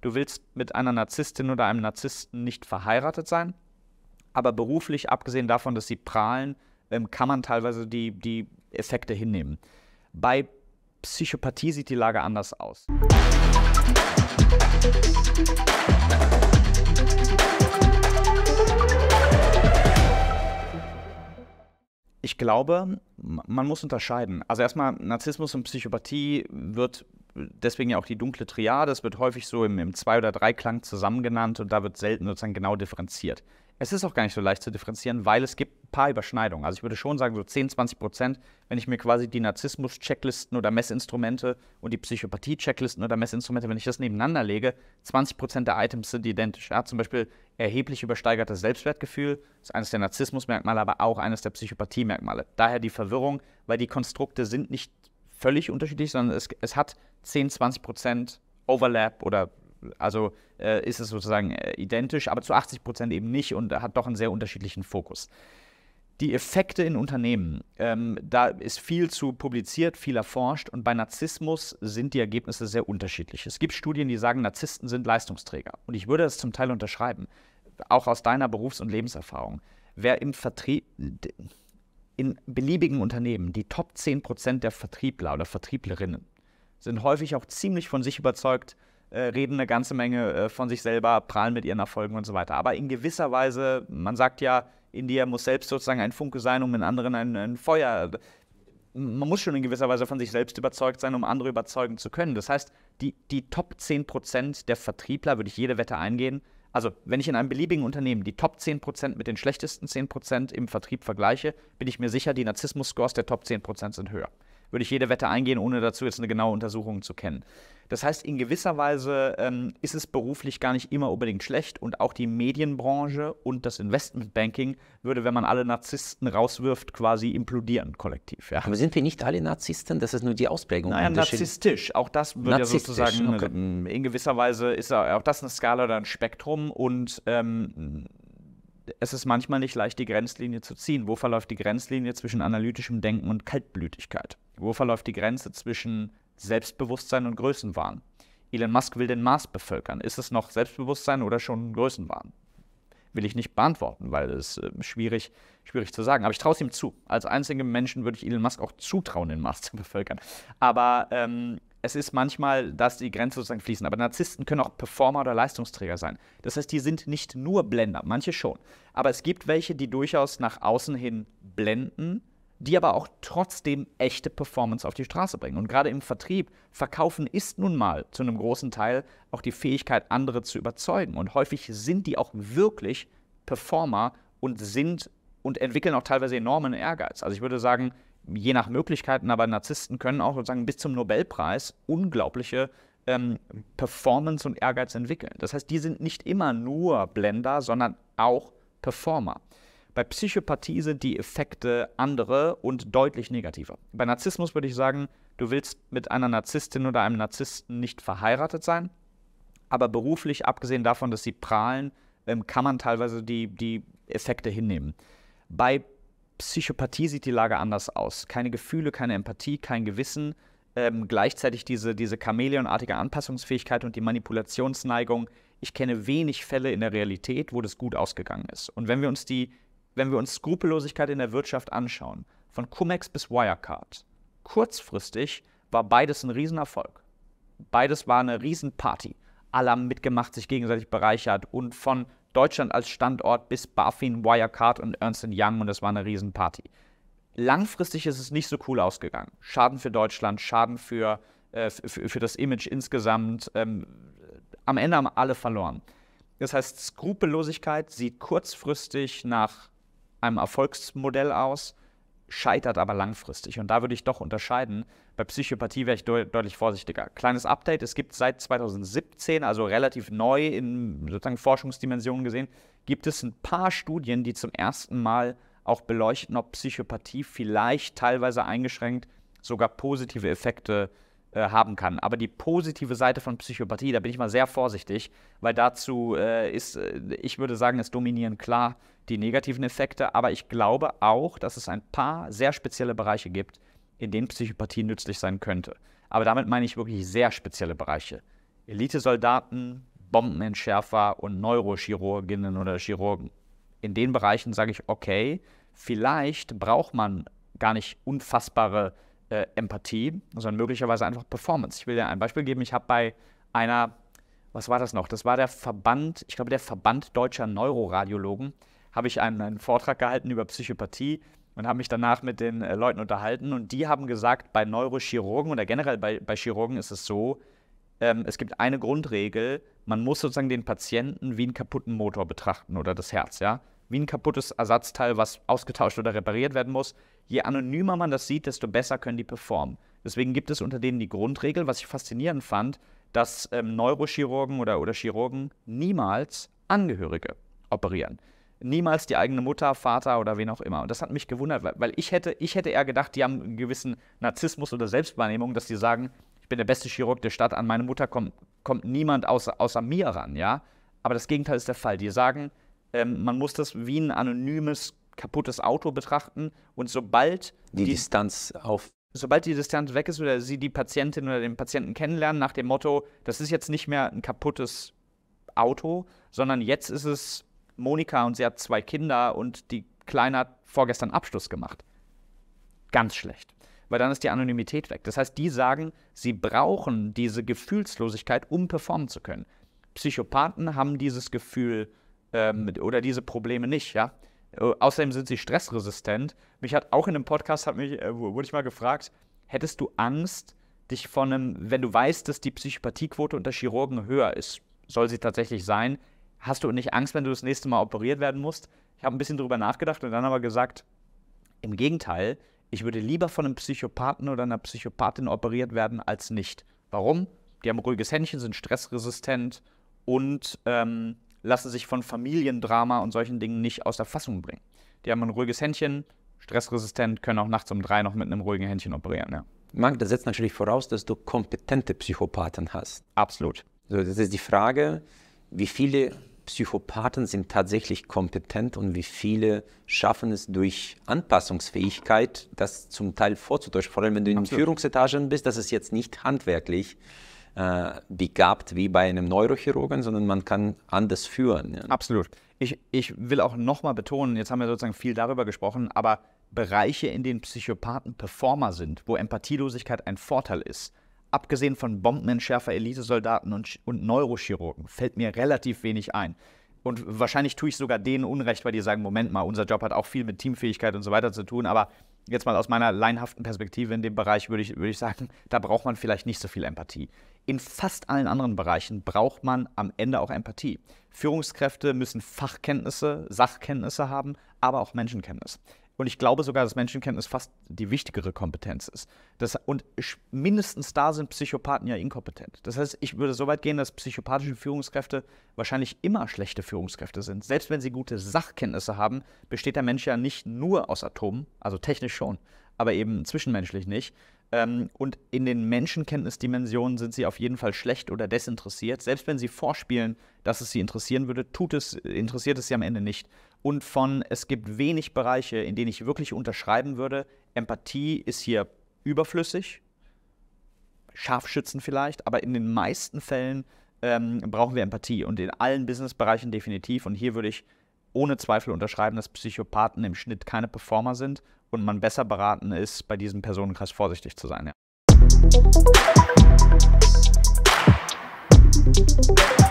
du willst mit einer Narzisstin oder einem Narzissten nicht verheiratet sein, aber beruflich, abgesehen davon, dass sie prahlen, ähm, kann man teilweise die, die Effekte hinnehmen. Bei Psychopathie sieht die Lage anders aus. Musik Ich glaube, man muss unterscheiden. Also erstmal, Narzissmus und Psychopathie wird deswegen ja auch die dunkle Triade, es wird häufig so im, im Zwei- oder Dreiklang zusammengenannt und da wird selten sozusagen genau differenziert. Es ist auch gar nicht so leicht zu differenzieren, weil es gibt ein paar Überschneidungen. Also ich würde schon sagen, so 10, 20 Prozent, wenn ich mir quasi die Narzissmus-Checklisten oder Messinstrumente und die Psychopathie-Checklisten oder Messinstrumente, wenn ich das nebeneinander lege, 20 Prozent der Items sind identisch. Ja, zum Beispiel erheblich übersteigertes Selbstwertgefühl ist eines der Narzissmusmerkmale, aber auch eines der Psychopathie-Merkmale. Daher die Verwirrung, weil die Konstrukte sind nicht völlig unterschiedlich, sondern es, es hat 10, 20 Prozent Overlap oder also äh, ist es sozusagen äh, identisch, aber zu 80 Prozent eben nicht und hat doch einen sehr unterschiedlichen Fokus. Die Effekte in Unternehmen, ähm, da ist viel zu publiziert, viel erforscht und bei Narzissmus sind die Ergebnisse sehr unterschiedlich. Es gibt Studien, die sagen, Narzissten sind Leistungsträger und ich würde das zum Teil unterschreiben, auch aus deiner Berufs- und Lebenserfahrung. Wer im Vertrieb, in beliebigen Unternehmen, die Top 10% Prozent der Vertriebler oder Vertrieblerinnen sind häufig auch ziemlich von sich überzeugt, äh, reden eine ganze Menge äh, von sich selber, prahlen mit ihren Erfolgen und so weiter. Aber in gewisser Weise, man sagt ja, in dir muss selbst sozusagen ein Funke sein, um in anderen ein, ein Feuer. Man muss schon in gewisser Weise von sich selbst überzeugt sein, um andere überzeugen zu können. Das heißt, die, die Top 10% der Vertriebler, würde ich jede Wette eingehen, also, wenn ich in einem beliebigen Unternehmen die Top 10% mit den schlechtesten 10% im Vertrieb vergleiche, bin ich mir sicher, die Narzissmus-Scores der Top 10% sind höher würde ich jede Wette eingehen, ohne dazu jetzt eine genaue Untersuchung zu kennen. Das heißt, in gewisser Weise ähm, ist es beruflich gar nicht immer unbedingt schlecht und auch die Medienbranche und das Investmentbanking würde, wenn man alle Narzissten rauswirft, quasi implodieren kollektiv. Ja. Aber sind wir nicht alle Narzissten? Das ist nur die Ausprägung. Naja, narzisstisch. Auch das würde ja sozusagen okay. Ähm, in gewisser Weise ist auch das eine Skala oder ein Spektrum und ähm, es ist manchmal nicht leicht, die Grenzlinie zu ziehen. Wo verläuft die Grenzlinie zwischen analytischem Denken und Kaltblütigkeit? Wo verläuft die Grenze zwischen Selbstbewusstsein und Größenwahn? Elon Musk will den Mars bevölkern. Ist es noch Selbstbewusstsein oder schon Größenwahn? Will ich nicht beantworten, weil es äh, schwierig, schwierig zu sagen. Aber ich traue es ihm zu. Als einzigem Menschen würde ich Elon Musk auch zutrauen, den Mars zu bevölkern. Aber ähm, es ist manchmal, dass die Grenzen sozusagen fließen. Aber Narzissten können auch Performer oder Leistungsträger sein. Das heißt, die sind nicht nur Blender, manche schon. Aber es gibt welche, die durchaus nach außen hin blenden, die aber auch trotzdem echte Performance auf die Straße bringen. Und gerade im Vertrieb, verkaufen ist nun mal zu einem großen Teil auch die Fähigkeit, andere zu überzeugen. Und häufig sind die auch wirklich Performer und sind und entwickeln auch teilweise enormen Ehrgeiz. Also ich würde sagen, je nach Möglichkeiten, aber Narzissten können auch sozusagen bis zum Nobelpreis unglaubliche ähm, Performance und Ehrgeiz entwickeln. Das heißt, die sind nicht immer nur Blender, sondern auch Performer. Bei Psychopathie sind die Effekte andere und deutlich negativer. Bei Narzissmus würde ich sagen, du willst mit einer Narzisstin oder einem Narzissten nicht verheiratet sein, aber beruflich, abgesehen davon, dass sie prahlen, ähm, kann man teilweise die, die Effekte hinnehmen. Bei Psychopathie sieht die Lage anders aus. Keine Gefühle, keine Empathie, kein Gewissen. Ähm, gleichzeitig diese, diese chameleonartige Anpassungsfähigkeit und die Manipulationsneigung. Ich kenne wenig Fälle in der Realität, wo das gut ausgegangen ist. Und wenn wir uns die, wenn wir uns Skrupellosigkeit in der Wirtschaft anschauen, von Cumex bis Wirecard, kurzfristig war beides ein Riesenerfolg. Beides war eine Riesenparty. Alle haben mitgemacht, sich gegenseitig bereichert und von Deutschland als Standort bis BaFin, Wirecard und Ernst Young und das war eine Riesenparty. Langfristig ist es nicht so cool ausgegangen. Schaden für Deutschland, Schaden für, äh, für, das Image insgesamt. Ähm, am Ende haben alle verloren. Das heißt, Skrupellosigkeit sieht kurzfristig nach einem Erfolgsmodell aus, scheitert aber langfristig. Und da würde ich doch unterscheiden. Bei Psychopathie wäre ich de deutlich vorsichtiger. Kleines Update: Es gibt seit 2017, also relativ neu in sozusagen Forschungsdimensionen gesehen, gibt es ein paar Studien, die zum ersten Mal auch beleuchten, ob Psychopathie vielleicht teilweise eingeschränkt sogar positive Effekte äh, äh, haben kann. Aber die positive Seite von Psychopathie, da bin ich mal sehr vorsichtig, weil dazu äh, ist, äh, ich würde sagen, es dominieren klar die negativen Effekte, aber ich glaube auch, dass es ein paar sehr spezielle Bereiche gibt, in denen Psychopathie nützlich sein könnte. Aber damit meine ich wirklich sehr spezielle Bereiche. Elitesoldaten, Bombenentschärfer und Neurochirurginnen oder Chirurgen. In den Bereichen sage ich, okay, vielleicht braucht man gar nicht unfassbare äh, Empathie, sondern möglicherweise einfach Performance. Ich will dir ein Beispiel geben. Ich habe bei einer, was war das noch? Das war der Verband, ich glaube, der Verband deutscher Neuroradiologen, habe ich einen, einen Vortrag gehalten über Psychopathie und habe mich danach mit den äh, Leuten unterhalten. Und die haben gesagt, bei Neurochirurgen oder generell bei, bei Chirurgen ist es so, ähm, es gibt eine Grundregel, man muss sozusagen den Patienten wie einen kaputten Motor betrachten oder das Herz, ja. Wie ein kaputtes Ersatzteil, was ausgetauscht oder repariert werden muss je anonymer man das sieht, desto besser können die performen. Deswegen gibt es unter denen die Grundregel, was ich faszinierend fand, dass ähm, Neurochirurgen oder, oder Chirurgen niemals Angehörige operieren. Niemals die eigene Mutter, Vater oder wen auch immer. Und das hat mich gewundert, weil, weil ich, hätte, ich hätte eher gedacht, die haben einen gewissen Narzissmus oder Selbstwahrnehmung, dass die sagen, ich bin der beste Chirurg der Stadt, an meine Mutter kommt, kommt niemand außer, außer mir ran, ja. Aber das Gegenteil ist der Fall. Die sagen, ähm, man muss das wie ein anonymes kaputtes Auto betrachten und sobald die, die Distanz auf sobald die Distanz weg ist oder sie die Patientin oder den Patienten kennenlernen nach dem Motto, das ist jetzt nicht mehr ein kaputtes Auto, sondern jetzt ist es Monika und sie hat zwei Kinder und die Kleine hat vorgestern Abschluss gemacht. Ganz schlecht, weil dann ist die Anonymität weg. Das heißt, die sagen, sie brauchen diese Gefühlslosigkeit, um performen zu können. Psychopathen haben dieses Gefühl ähm, oder diese Probleme nicht, ja. Äh, außerdem sind sie stressresistent. Mich hat auch in einem Podcast hat mich, äh, wurde ich mal gefragt, hättest du Angst, dich von einem, wenn du weißt, dass die Psychopathiequote unter Chirurgen höher ist, soll sie tatsächlich sein, hast du nicht Angst, wenn du das nächste Mal operiert werden musst? Ich habe ein bisschen drüber nachgedacht und dann aber gesagt, im Gegenteil, ich würde lieber von einem Psychopathen oder einer Psychopathin operiert werden als nicht. Warum? Die haben ruhiges Händchen, sind stressresistent und ähm, lassen sich von Familiendrama und solchen Dingen nicht aus der Fassung bringen. Die haben ein ruhiges Händchen, stressresistent, können auch nachts um drei noch mit einem ruhigen Händchen operieren. Ja. Marc, das setzt natürlich voraus, dass du kompetente Psychopathen hast. Absolut. So, das ist die Frage, wie viele Psychopathen sind tatsächlich kompetent und wie viele schaffen es durch Anpassungsfähigkeit, das zum Teil vorzutäuschen. Vor allem, wenn du in Absolut. Führungsetagen bist, das ist jetzt nicht handwerklich äh, begabt wie bei einem Neurochirurgen, sondern man kann anders führen. Ja. Absolut. Ich, ich will auch nochmal betonen, jetzt haben wir sozusagen viel darüber gesprochen, aber Bereiche, in denen Psychopathen Performer sind, wo Empathielosigkeit ein Vorteil ist, abgesehen von Bombenentschärfer, Elitesoldaten und, und Neurochirurgen, fällt mir relativ wenig ein. Und wahrscheinlich tue ich sogar denen Unrecht, weil die sagen, Moment mal, unser Job hat auch viel mit Teamfähigkeit und so weiter zu tun, aber jetzt mal aus meiner leinhaften Perspektive in dem Bereich würde ich, würde ich sagen, da braucht man vielleicht nicht so viel Empathie. In fast allen anderen Bereichen braucht man am Ende auch Empathie. Führungskräfte müssen Fachkenntnisse, Sachkenntnisse haben, aber auch Menschenkenntnis. Und ich glaube sogar, dass Menschenkenntnis fast die wichtigere Kompetenz ist. Das, und mindestens da sind Psychopathen ja inkompetent. Das heißt, ich würde so weit gehen, dass psychopathische Führungskräfte wahrscheinlich immer schlechte Führungskräfte sind. Selbst wenn sie gute Sachkenntnisse haben, besteht der Mensch ja nicht nur aus Atomen, also technisch schon, aber eben zwischenmenschlich nicht, ähm, und in den Menschenkenntnisdimensionen sind sie auf jeden Fall schlecht oder desinteressiert. Selbst wenn sie vorspielen, dass es sie interessieren würde, tut es, interessiert es sie am Ende nicht. Und von es gibt wenig Bereiche, in denen ich wirklich unterschreiben würde, Empathie ist hier überflüssig, Scharfschützen vielleicht, aber in den meisten Fällen ähm, brauchen wir Empathie und in allen Businessbereichen definitiv. Und hier würde ich ohne Zweifel unterschreiben, dass Psychopathen im Schnitt keine Performer sind und man besser beraten ist, bei diesem Personenkreis vorsichtig zu sein. Ja.